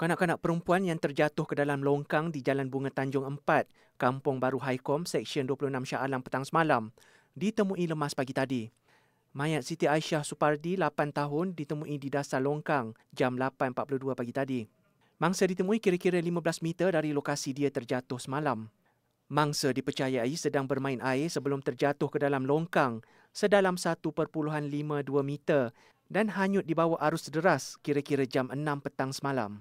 Kanak-kanak perempuan yang terjatuh ke dalam longkang di Jalan Bunga Tanjung 4, Kampung Baru Haikom, Seksyen 26 Shah Alam petang semalam, ditemui lemas pagi tadi. Mayat Siti Aisyah Supardi, 8 tahun, ditemui di dasar longkang jam 8.42 pagi tadi. Mangsa ditemui kira-kira 15 meter dari lokasi dia terjatuh semalam. Mangsa dipercayai sedang bermain air sebelum terjatuh ke dalam longkang sedalam 1.52 meter dan hanyut di bawah arus deras kira-kira jam 6 petang semalam.